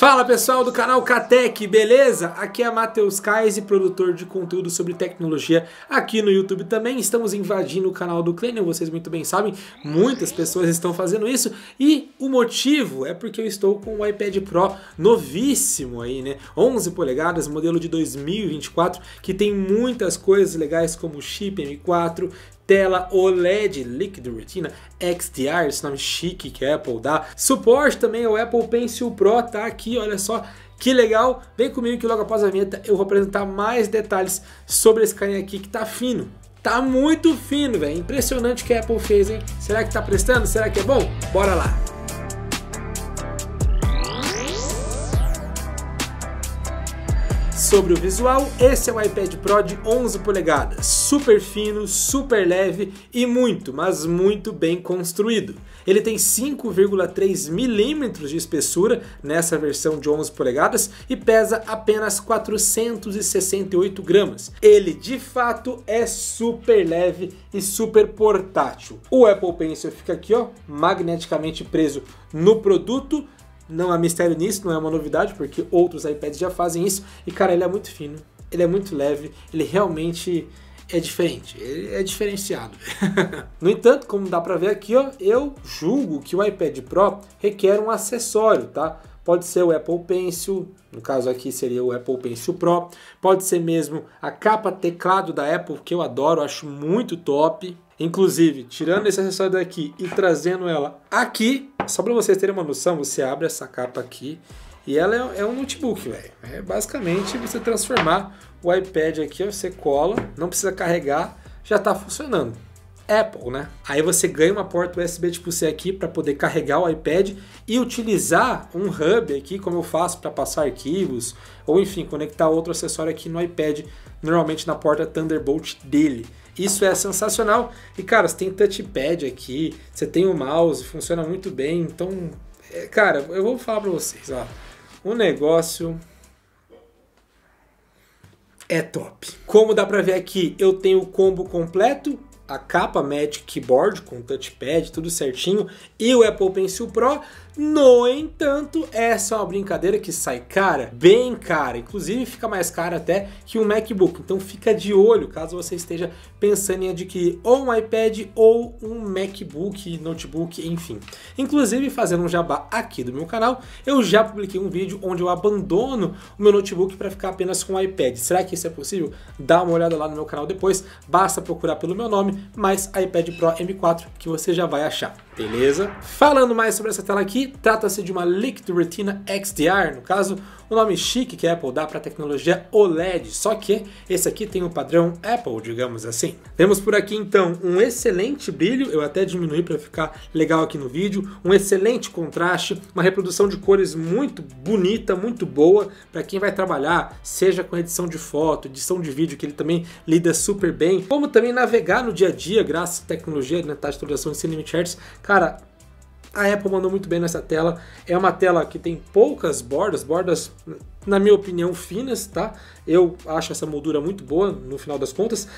Fala pessoal do canal Catec, beleza? Aqui é Matheus Kais, produtor de conteúdo sobre tecnologia aqui no YouTube também. Estamos invadindo o canal do Clênio, vocês muito bem sabem, muitas pessoas estão fazendo isso e o motivo é porque eu estou com o iPad Pro novíssimo aí, né? 11 polegadas, modelo de 2024, que tem muitas coisas legais como chip M4, tela OLED Liquid Retina XDR, esse nome chique que a Apple dá. Suporte também ao Apple Pencil Pro, tá aqui, olha só. Que legal, vem comigo que logo após a vinheta eu vou apresentar mais detalhes sobre esse carinha aqui que tá fino. Tá muito fino, velho. Impressionante o que a Apple fez, hein? Será que tá prestando? Será que é bom? Bora lá! Sobre o visual, esse é um iPad Pro de 11 polegadas, super fino, super leve e muito, mas muito bem construído. Ele tem 5,3 milímetros de espessura nessa versão de 11 polegadas e pesa apenas 468 gramas. Ele de fato é super leve e super portátil. O Apple Pencil fica aqui ó, magneticamente preso no produto não há mistério nisso, não é uma novidade, porque outros iPads já fazem isso. E cara, ele é muito fino, ele é muito leve, ele realmente é diferente, ele é diferenciado. no entanto, como dá para ver aqui, ó, eu julgo que o iPad Pro requer um acessório, tá? pode ser o Apple Pencil, no caso aqui seria o Apple Pencil Pro, pode ser mesmo a capa teclado da Apple, que eu adoro, acho muito top. Inclusive, tirando esse acessório daqui e trazendo ela aqui, só para vocês terem uma noção, você abre essa capa aqui e ela é, é um notebook, velho. É basicamente você transformar o iPad aqui, você cola, não precisa carregar, já está funcionando. Apple, né? Aí você ganha uma porta USB tipo C aqui para poder carregar o iPad e utilizar um hub aqui, como eu faço para passar arquivos, ou enfim, conectar outro acessório aqui no iPad, normalmente na porta Thunderbolt dele. Isso é sensacional. E cara, você tem touchpad aqui, você tem o mouse, funciona muito bem. Então, é, cara, eu vou falar para vocês, ó. O negócio é top. Como dá para ver aqui, eu tenho o combo completo a capa Magic Keyboard com touchpad, tudo certinho, e o Apple Pencil Pro, no entanto, essa é uma brincadeira que sai cara, bem cara, inclusive fica mais cara até que um MacBook. Então fica de olho caso você esteja pensando em adquirir ou um iPad ou um MacBook, notebook, enfim. Inclusive, fazendo um jabá aqui do meu canal, eu já publiquei um vídeo onde eu abandono o meu notebook para ficar apenas com o iPad. Será que isso é possível? Dá uma olhada lá no meu canal depois, basta procurar pelo meu nome, mais iPad Pro M4 que você já vai achar, beleza? Falando mais sobre essa tela aqui, trata-se de uma Liquid Retina XDR, no caso, o nome chique que a Apple dá para a tecnologia OLED, só que esse aqui tem o padrão Apple, digamos assim. Temos por aqui então um excelente brilho, eu até diminui para ficar legal aqui no vídeo, um excelente contraste, uma reprodução de cores muito bonita, muito boa para quem vai trabalhar, seja com edição de foto, edição de vídeo, que ele também lida super bem, como também navegar no dia a dia graças à tecnologia né, taxa tá de atualização de 120 Hz. Cara, a Apple mandou muito bem nessa tela. É uma tela que tem poucas bordas, bordas, na minha opinião, finas, tá? Eu acho essa moldura muito boa, no final das contas.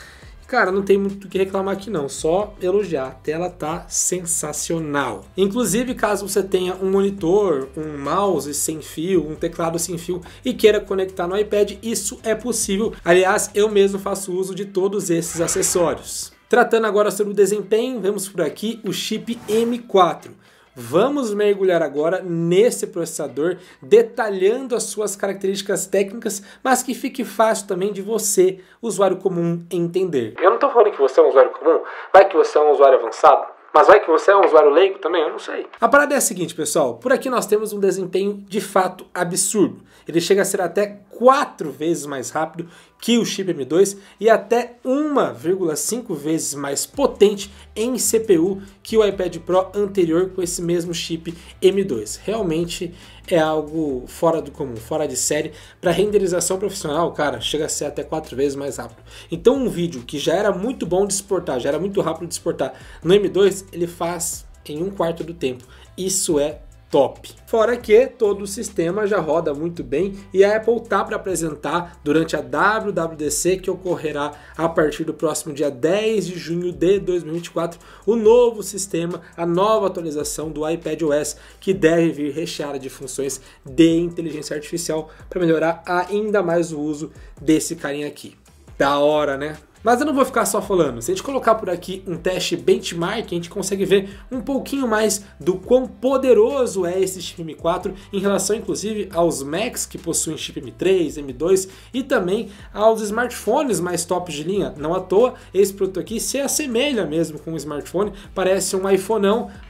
Cara, não tem muito o que reclamar aqui não, só elogiar. A tela tá sensacional. Inclusive, caso você tenha um monitor, um mouse sem fio, um teclado sem fio e queira conectar no iPad, isso é possível. Aliás, eu mesmo faço uso de todos esses acessórios. Tratando agora sobre o desempenho, vemos por aqui o chip M4. Vamos mergulhar agora nesse processador, detalhando as suas características técnicas, mas que fique fácil também de você, usuário comum, entender. Eu não estou falando que você é um usuário comum, vai que você é um usuário avançado. Mas vai que você é um usuário leigo também? Eu não sei. A parada é a seguinte, pessoal. Por aqui nós temos um desempenho de fato absurdo. Ele chega a ser até quatro vezes mais rápido que o chip M2 e até 1,5 vezes mais potente em CPU que o iPad Pro anterior com esse mesmo chip M2. Realmente é algo fora do comum, fora de série. Para renderização profissional, cara, chega a ser até 4 vezes mais rápido. Então um vídeo que já era muito bom de exportar, já era muito rápido de exportar no M2, ele faz em um quarto do tempo. Isso é top. Fora que todo o sistema já roda muito bem e a Apple tá para apresentar durante a WWDC que ocorrerá a partir do próximo dia 10 de junho de 2024 o novo sistema, a nova atualização do iPad OS que deve vir recheada de funções de inteligência artificial para melhorar ainda mais o uso desse carinha aqui. Da hora, né? Mas eu não vou ficar só falando. Se a gente colocar por aqui um teste benchmark, a gente consegue ver um pouquinho mais do quão poderoso é esse chip M4 em relação inclusive aos Macs que possuem chip M3, M2 e também aos smartphones mais top de linha. Não à toa, esse produto aqui se assemelha mesmo com um smartphone, parece um iPhone,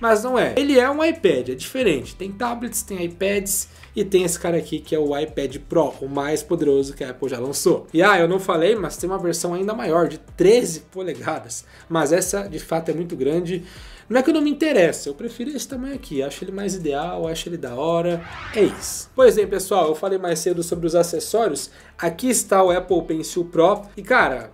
mas não é. Ele é um iPad, é diferente. Tem tablets, tem iPads, e tem esse cara aqui que é o iPad Pro, o mais poderoso que a Apple já lançou. E ah, eu não falei, mas tem uma versão ainda maior, de 13 polegadas. Mas essa de fato é muito grande. Não é que eu não me interessa, eu prefiro esse tamanho aqui, acho ele mais ideal, acho ele da hora, é isso. Pois bem pessoal, eu falei mais cedo sobre os acessórios, aqui está o Apple Pencil Pro, e cara,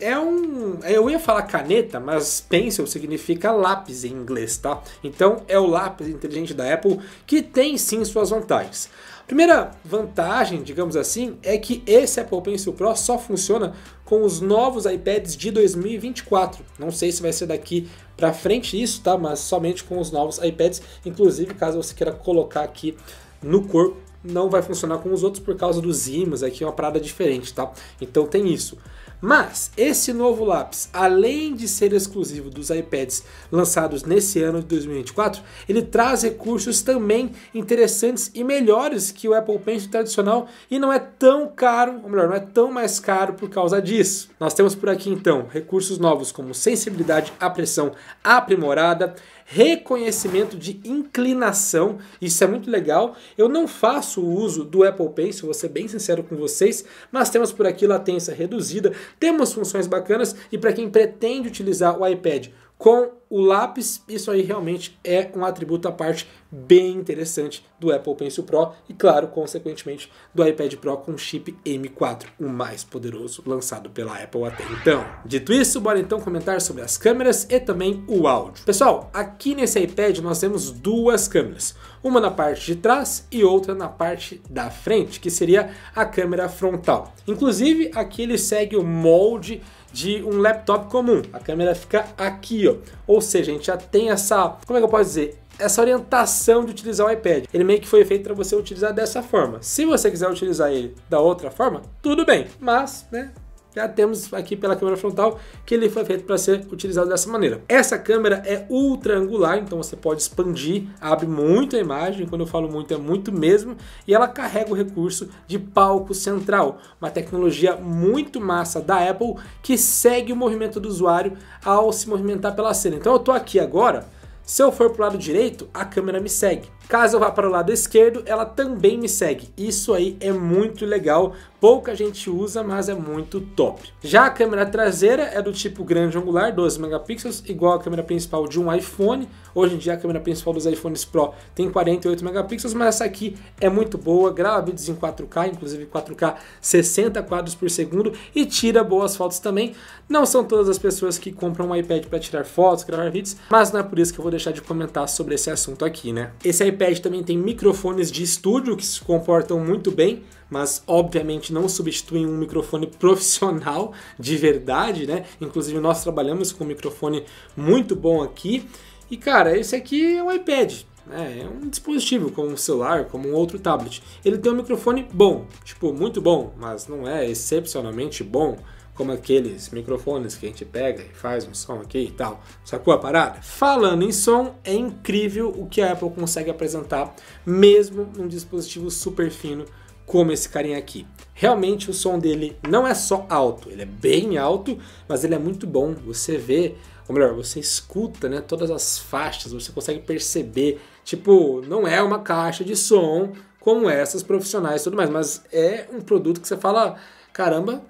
é um. É, eu ia falar caneta, mas pencil significa lápis em inglês, tá? Então é o lápis inteligente da Apple que tem sim suas vantagens. Primeira vantagem, digamos assim, é que esse Apple Pencil Pro só funciona com os novos iPads de 2024. Não sei se vai ser daqui para frente isso, tá? Mas somente com os novos iPads. Inclusive, caso você queira colocar aqui no corpo, não vai funcionar com os outros por causa dos ímãs. Aqui é, é uma parada diferente, tá? Então tem isso. Mas esse novo lápis, além de ser exclusivo dos iPads lançados nesse ano de 2024, ele traz recursos também interessantes e melhores que o Apple Pencil tradicional e não é tão caro, ou melhor, não é tão mais caro por causa disso. Nós temos por aqui então recursos novos como sensibilidade à pressão aprimorada, reconhecimento de inclinação, isso é muito legal. Eu não faço uso do Apple Pencil, vou ser bem sincero com vocês, mas temos por aqui latência reduzida, tem umas funções bacanas e para quem pretende utilizar o iPad com o lápis, isso aí realmente é um atributo à parte bem interessante do Apple Pencil Pro e, claro, consequentemente, do iPad Pro com chip M4, o mais poderoso lançado pela Apple até então. Dito isso, bora então comentar sobre as câmeras e também o áudio. Pessoal, aqui nesse iPad nós temos duas câmeras, uma na parte de trás e outra na parte da frente, que seria a câmera frontal. Inclusive, aqui ele segue o molde de um laptop comum. A câmera fica aqui, ó. Ou seja, a gente já tem essa, como é que eu posso dizer? Essa orientação de utilizar o iPad. Ele meio que foi feito para você utilizar dessa forma. Se você quiser utilizar ele da outra forma, tudo bem, mas, né, já temos aqui pela câmera frontal que ele foi feito para ser utilizado dessa maneira. Essa câmera é ultra angular, então você pode expandir, abre muito a imagem, quando eu falo muito é muito mesmo, e ela carrega o recurso de palco central, uma tecnologia muito massa da Apple que segue o movimento do usuário ao se movimentar pela cena. Então eu estou aqui agora, se eu for para o lado direito, a câmera me segue. Caso eu vá para o lado esquerdo, ela também me segue. Isso aí é muito legal, pouca gente usa, mas é muito top. Já a câmera traseira é do tipo grande angular, 12 megapixels, igual a câmera principal de um iPhone. Hoje em dia a câmera principal dos iPhones Pro tem 48 megapixels, mas essa aqui é muito boa, grava vídeos em 4K, inclusive 4K 60 quadros por segundo e tira boas fotos também. Não são todas as pessoas que compram um iPad para tirar fotos, gravar vídeos, mas não é por isso que eu vou deixar de comentar sobre esse assunto aqui, né? Esse iPad também tem microfones de estúdio que se comportam muito bem, mas obviamente não substituem um microfone profissional de verdade, né? Inclusive nós trabalhamos com um microfone muito bom aqui. E cara, esse aqui é um iPad, né? é um dispositivo como um celular, como um outro tablet. Ele tem um microfone bom, tipo, muito bom, mas não é excepcionalmente bom como aqueles microfones que a gente pega e faz um som aqui e tal. Sacou a parada? Falando em som, é incrível o que a Apple consegue apresentar, mesmo num dispositivo super fino como esse carinha aqui. Realmente o som dele não é só alto, ele é bem alto, mas ele é muito bom. Você vê, ou melhor, você escuta né, todas as faixas, você consegue perceber. Tipo, não é uma caixa de som como essas profissionais e tudo mais, mas é um produto que você fala: caramba,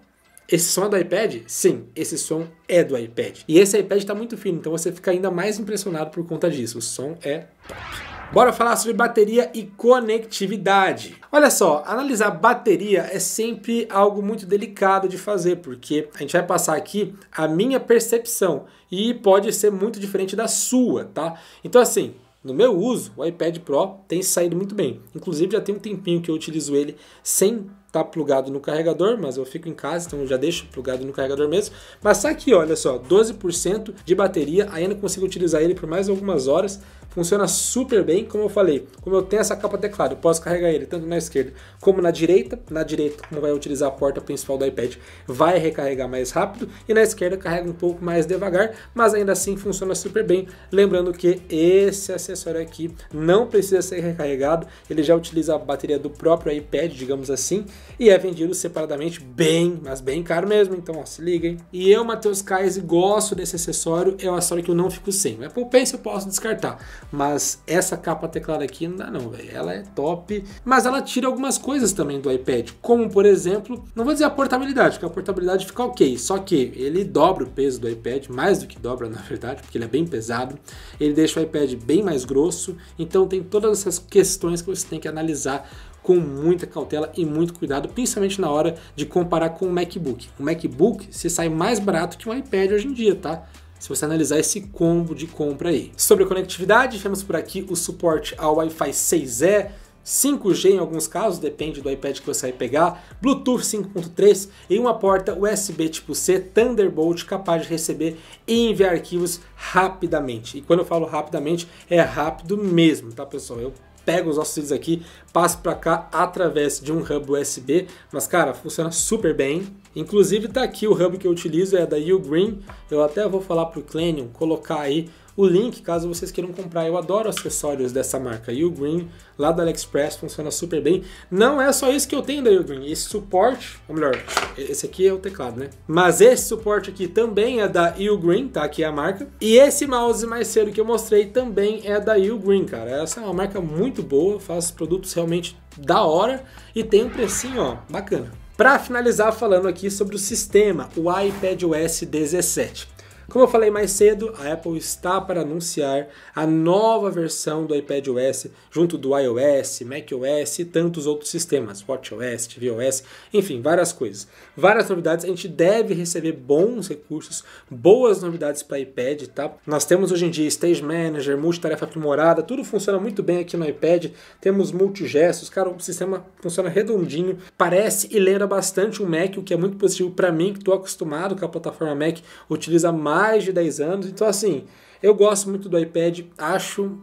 esse som é do iPad? Sim, esse som é do iPad. E esse iPad está muito fino, então você fica ainda mais impressionado por conta disso. O som é top. Bora falar sobre bateria e conectividade. Olha só, analisar bateria é sempre algo muito delicado de fazer, porque a gente vai passar aqui a minha percepção e pode ser muito diferente da sua, tá? Então assim, no meu uso, o iPad Pro tem saído muito bem. Inclusive já tem um tempinho que eu utilizo ele sem tá plugado no carregador, mas eu fico em casa, então eu já deixo plugado no carregador mesmo. Mas tá aqui, olha só, 12% de bateria, ainda consigo utilizar ele por mais algumas horas. Funciona super bem, como eu falei, como eu tenho essa capa teclado, eu posso carregar ele tanto na esquerda como na direita. Na direita, como vai utilizar a porta principal do iPad, vai recarregar mais rápido e na esquerda carrega um pouco mais devagar, mas ainda assim funciona super bem. Lembrando que esse acessório aqui não precisa ser recarregado, ele já utiliza a bateria do próprio iPad, digamos assim, e é vendido separadamente bem, mas bem caro mesmo, então ó, se liguem. E eu, Matheus Kaise, gosto desse acessório, é uma história que eu não fico sem. É o Apple Pencil eu posso descartar, mas essa capa teclada aqui não dá não, velho. Ela é top, mas ela tira algumas coisas também do iPad, como por exemplo, não vou dizer a portabilidade, porque a portabilidade fica ok, só que ele dobra o peso do iPad, mais do que dobra na verdade, porque ele é bem pesado, ele deixa o iPad bem mais grosso, então tem todas essas questões que você tem que analisar com muita cautela e muito cuidado, principalmente na hora de comparar com o MacBook. O MacBook se sai mais barato que um iPad hoje em dia, tá? se você analisar esse combo de compra aí. Sobre conectividade, temos por aqui o suporte ao Wi-Fi 6E, 5G em alguns casos, depende do iPad que você vai pegar, Bluetooth 5.3 e uma porta USB tipo C Thunderbolt capaz de receber e enviar arquivos rapidamente. E quando eu falo rapidamente, é rápido mesmo, tá pessoal? Eu pega os nossos vídeos aqui, passa para cá através de um hub USB. Mas, cara, funciona super bem. Inclusive, tá aqui o hub que eu utilizo, é da Ugreen. Eu até vou falar pro Clenion colocar aí o link caso vocês queiram comprar. Eu adoro acessórios dessa marca. o Green, lá da AliExpress, funciona super bem. Não é só isso que eu tenho da U Esse suporte, ou melhor, esse aqui é o teclado, né? Mas esse suporte aqui também é da U tá? Aqui é a marca. E esse mouse mais cedo que eu mostrei também é da U cara. Essa é uma marca muito boa, faz produtos realmente da hora e tem um precinho, ó, bacana. Para finalizar falando aqui sobre o sistema, o iPadOS 17. Como eu falei mais cedo, a Apple está para anunciar a nova versão do iPad OS junto do iOS, macOS e tantos outros sistemas, WatchOS, tvOS, enfim, várias coisas. Várias novidades, a gente deve receber bons recursos, boas novidades para iPad, tá? Nós temos hoje em dia Stage Manager, multitarefa aprimorada, tudo funciona muito bem aqui no iPad, temos multigestos, cara, o sistema funciona redondinho, parece e lembra bastante o Mac, o que é muito positivo para mim, que estou acostumado com a plataforma Mac, utiliza mais mais de 10 anos. Então, assim, eu gosto muito do iPad, acho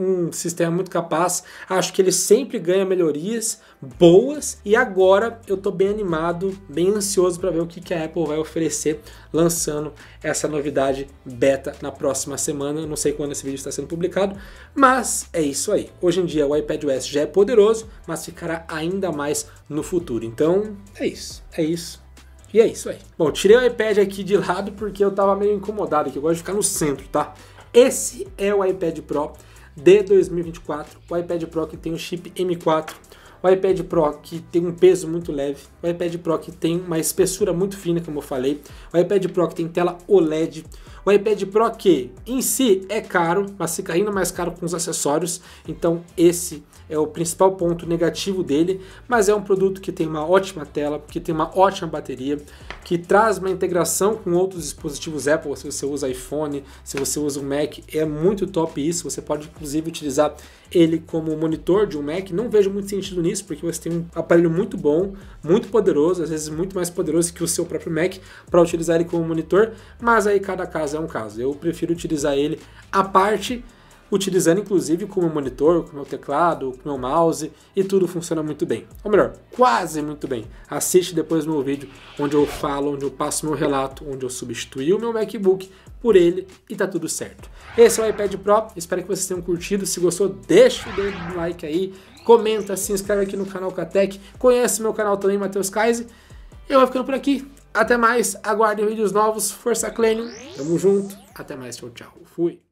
um sistema muito capaz, acho que ele sempre ganha melhorias boas e agora eu estou bem animado, bem ansioso para ver o que, que a Apple vai oferecer lançando essa novidade beta na próxima semana. Não sei quando esse vídeo está sendo publicado, mas é isso aí. Hoje em dia o iPadOS já é poderoso, mas ficará ainda mais no futuro. Então é isso, é isso. E é isso aí. Bom, tirei o iPad aqui de lado porque eu tava meio incomodado aqui. Eu gosto de ficar no centro, tá? Esse é o iPad Pro de 2024. O iPad Pro que tem o chip M4. O iPad Pro que tem um peso muito leve. O iPad Pro que tem uma espessura muito fina, como eu falei. O iPad Pro que tem tela OLED. O iPad Pro que em si é caro, mas fica ainda mais caro com os acessórios. Então esse é o principal ponto negativo dele, mas é um produto que tem uma ótima tela, que tem uma ótima bateria, que traz uma integração com outros dispositivos Apple, se você usa iPhone, se você usa um Mac, é muito top isso, você pode inclusive utilizar ele como monitor de um Mac, não vejo muito sentido nisso, porque você tem um aparelho muito bom, muito poderoso, às vezes muito mais poderoso que o seu próprio Mac, para utilizar ele como monitor, mas aí cada caso é um caso. Eu prefiro utilizar ele à parte utilizando inclusive com o meu monitor, com o meu teclado, com o meu mouse, e tudo funciona muito bem. Ou melhor, quase muito bem. Assiste depois meu vídeo onde eu falo, onde eu passo meu relato, onde eu substituí o meu MacBook por ele e tá tudo certo. Esse é o iPad Pro, espero que vocês tenham curtido. Se gostou, deixa o dedo no like aí, comenta, se inscreve aqui no canal Catec, conhece meu canal também, Matheus Kaise. Eu vou ficando por aqui. Até mais, aguardem vídeos novos, força Clênio, tamo junto, até mais, tchau, tchau, fui!